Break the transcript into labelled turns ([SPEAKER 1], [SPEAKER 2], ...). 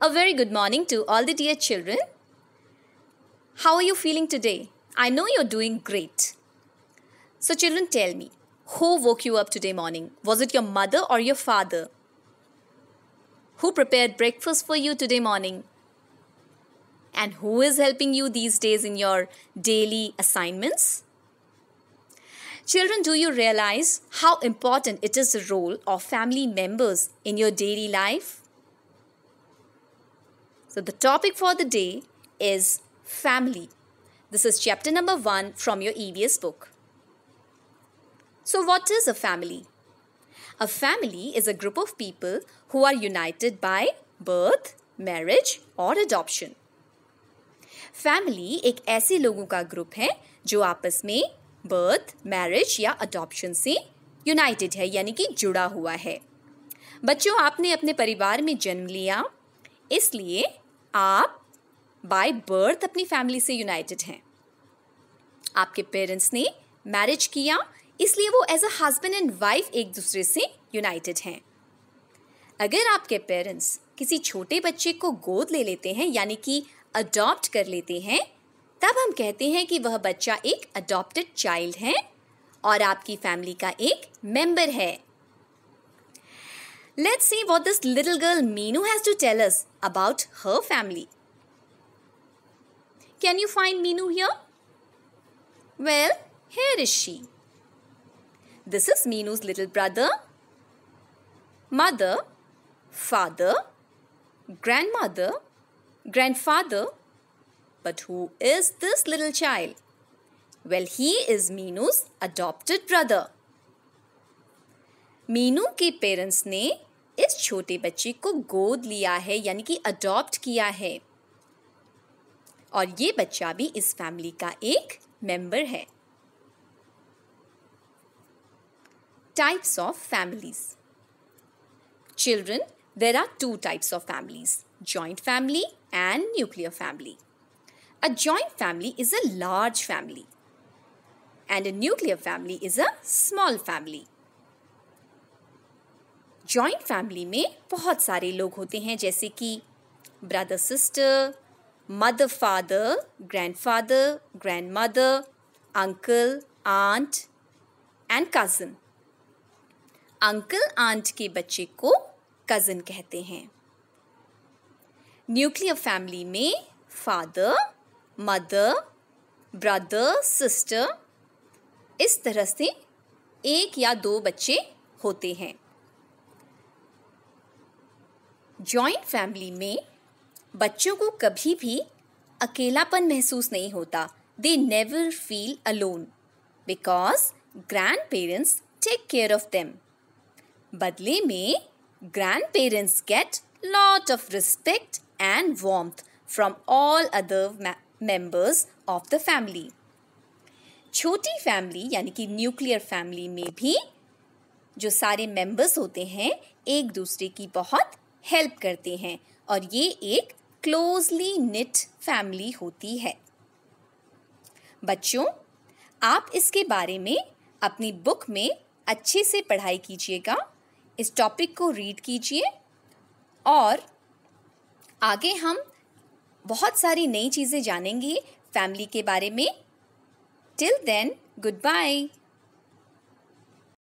[SPEAKER 1] A very good morning to all the dear children. How are you feeling today? I know you're doing great. So, children, tell me, who woke you up today morning? Was it your mother or your father? Who prepared breakfast for you today morning? And who is helping you these days in your daily assignments? Children, do you realize how important it is the role of family members in your daily life? So, the topic for the day is family. This is chapter number one from your EVS book. So, what is a family? A family is a group of people who are united by birth, marriage or adoption. Family एक ऐसे लोगों का group है जो आपस में birth marriage या adoption से यूनाइटेड है यानी कि जुड़ा हुआ है बच्चों आपने अपने परिवार में जन्म लिया इसलिए आप बाय बर्थ अपनी फैमिली से यूनाइटेड हैं आपके पेरेंट्स ने मैरिज किया इसलिए वो as a husband and wife एक दूसरे से यूनाइटेड हैं अगर आपके पेरेंट्स किसी छोटे बच्चे को गोद ले लेते हैं यानी कि अडॉप्ट कर लेते हैं तब हम कहते हैं कि वह बच्चा एक अडॉप्टेड चाइल्ड है और आपकी फैमिली का एक मेंबर है Let's see what this little girl Meenu has to tell us about her family. Can you find Meenu here? Well, here is she. This is Meenu's little brother, mother, father, grandmother, grandfather. But who is this little child? Well, he is Meenu's adopted brother. Minu के parents ने इस छोटे बच्चे को गोद लिया है यानी कि अडॉप्ट किया है और ये बच्चा भी इस फैमिली का एक मेंबर है types of families children there are two types of families joint family and nuclear family a joint family is a large family and a nuclear family is a small family joint family में बहुत सारे लोग होते हैं जैसे कि brother sister mother father grandfather grandmother uncle aunt and cousin uncle aunt के बच्चे को कज़न कहते हैं न्यूक्लियर फैमिली में फादर मदर ब्रदर सिस्टर इस तरह से एक या दो बच्चे होते हैं जॉइंट फैमिली में बच्चों को कभी भी अकेलापन महसूस नहीं होता they never feel alone because grandparents take care of them बदले में grandparents get lot of respect and warmth from all other members of the family छोटी फैमिली यानी कि न्यूक्लियर फैमिली में भी जो सारे मेंबर्स होते हैं एक दूसरे की बहुत हेल्प करते हैं और ये एक क्लोजली निट फैमिली होती है बच्चों आप इसके बारे में अपनी बुक में अच्छे से पढ़ाई कीजिएगा इस टॉपिक को रीड कीजिए और आगे हम बहुत सारी नई चीज़ें जानेंगे फैमिली के बारे में टिल देन गुड बाय